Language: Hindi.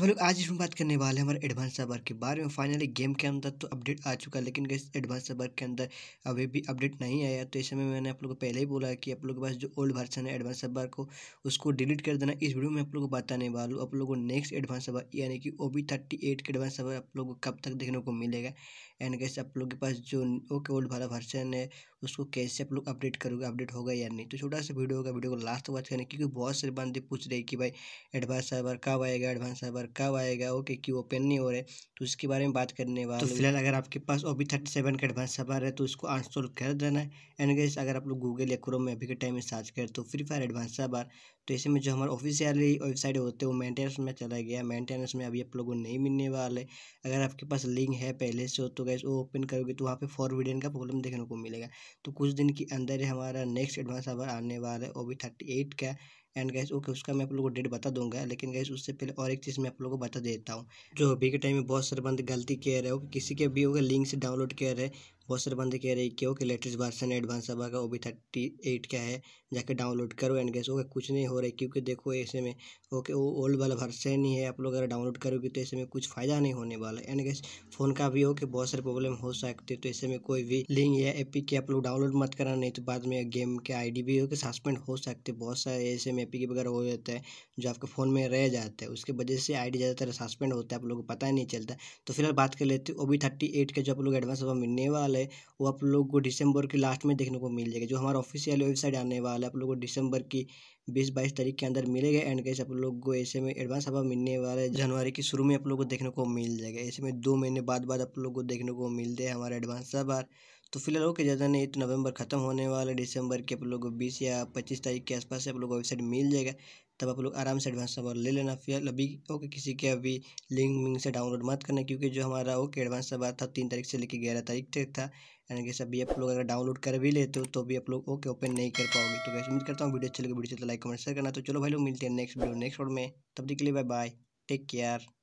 तो लोग आज इसमें बात करने वाले हैं हमारे एडवांस सबर के बारे में फाइनली गेम के अंदर तो अपडेट आ चुका है लेकिन इस एडवांस सबर के अंदर अभी भी अपडेट नहीं आया तो इस समय मैंने आप लोग को पहले ही बोला कि आप लोग के पास जो ओल्ड वर्सन है एडवांस सबर को उसको डिलीट कर देना इस वीडियो में आप लोग को बताने वाला हूँ आप लोगों को नेक्स्ट एडवांस सबर यानी कि ओ बी थर्टी एट के एडवांस सबर आप लोग को कब तक देखने को मिलेगा एंड कैसे आप लोग के पास जो ओके ओल्ड वाला वर्सन है उसको कैसे आप लोग अपडेट करोगे अपडेट होगा या नहीं तो छोटा सा वीडियो होगा वीडियो को लास्ट तक वॉच करना क्योंकि बहुत से बंदे पूछ रहे कि भाई एडवांस साइबर कब आएगा एडवांस साइबर कब आएगा ओके क्यों ओपन नहीं हो रहे तो इसके बारे में बात करने तो वाले तो फिलहाल अगर आपके पास ओ बी थर्टी सेवन का एडवांस साइबर है तो उसको अनस्टॉल कर देना है एंड गैस अगर आप लोग गूगल या क्रोम में अभी के टाइम में सर्च करें तो फ्री फायर एडवांस साइबर तो ऐसे में जो हमारे ऑफिशियली वेबसाइट होते हैं वो मेंटेनेंस में चला गया मेंटेनेंस में अभी आप लोगों को नहीं मिलने वाले अगर आपके पास लिंक है पहले से हो तो गैस वो ओपन करोगे तो वहाँ पे फॉरविडन का प्रॉब्लम देखने को मिलेगा तो कुछ दिन के अंदर ही हमारा नेक्स्ट एडवांस आवर आने वाला है ओ बी थर्टी एट का एंड गैस ओके उसका मैं आप लोगों को डेट बता दूंगा लेकिन गैस उससे पहले और एक चीज़ मैं आप लोगों को बता देता हूँ जो अभी के टाइम में बहुत सारे बंद गलती कह रहे हो किसी के भी होगा लिंक से डाउनलोड कह रहे बहुत सारे बंदे कह रहे हैं कि ओके लेटेस्ट वर्सन एडवांस सभा का ओ बी थर्टी एट का है जाके डाउनलोड करो एंड गैस ओके कुछ नहीं हो रहा है क्योंकि देखो ऐसे में ओके वो ओल्ड वाला वर्सन ही है आप लोग अगर डाउनलोड करोगे तो ऐसे में कुछ फ़ायदा नहीं होने वाला एंड गैस फ़ोन का भी हो कि बहुत सारे प्रॉब्लम हो सकते तो ऐसे में कोई भी लिंक या एपी के आप लोग डाउनलोड मत करना नहीं तो बाद में गेम के आई डी भी हो कि सस्पेंड हो सकते बहुत सारे ऐसे में मैपिंग वगैरह हो जाता है जो आपके फ़ोन में रह जाता है उसके वजह से आईडी ज़्यादातर सस्पेंड होता है आप लोगों को पता ही नहीं चलता तो फिलहाल बात कर लेते ओ बी थर्टी एट का जो आप लोग एडवांस हवा मिलने वाला है वो आप लोग को दिसंबर के लास्ट में देखने को मिल जाएगा जो हमारा ऑफिशियल वेबसाइट आने वाला है आप लोग को दिसंबर की बीस बाईस तारीख के अंदर मिलेगा एंड कैसे आप लोग को ऐसे में एडवांस अब मिलने वाला है जनवरी के शुरू में आप लोग को देखने को मिल जाएगा ऐसे में दो महीने बाद बाद आप लोग को देखने को मिलते हैं हमारा एडवांस अब तो फिलहाल ओके ज़्यादा नहीं तो नवंबर ख़त्म होने वाला दिसंबर के आप लोग को बीस या पच्चीस तारीख के आसपास आप लोग वेबसाइट मिल जाएगा तब आप लोग आराम से एडवांस नंबर ले लेना फिर अभी ओके किसी के अभी लिंक विंक से डाउनलोड मत करना क्योंकि जो हमारा ओके एडवांस नंबर था तीन तारीख से लेकर ग्यारह तारीख तक था यानी कि सभी आप लोग अगर डाउनलोड कर भी लेते हो तो भी आप लोग ओके ओपन नहीं कर पाओगे तो कैसे उम्मीद करता हूँ वीडियो अच्छी लगे वीडियो चलता लाइक कमेंट शेयर करना तो चलो भाई लोग मिलते हैं नेक्स्ट वीडियो नेक्स्ट वर्ड में तब देख के लिए बाय बाय टेक केयर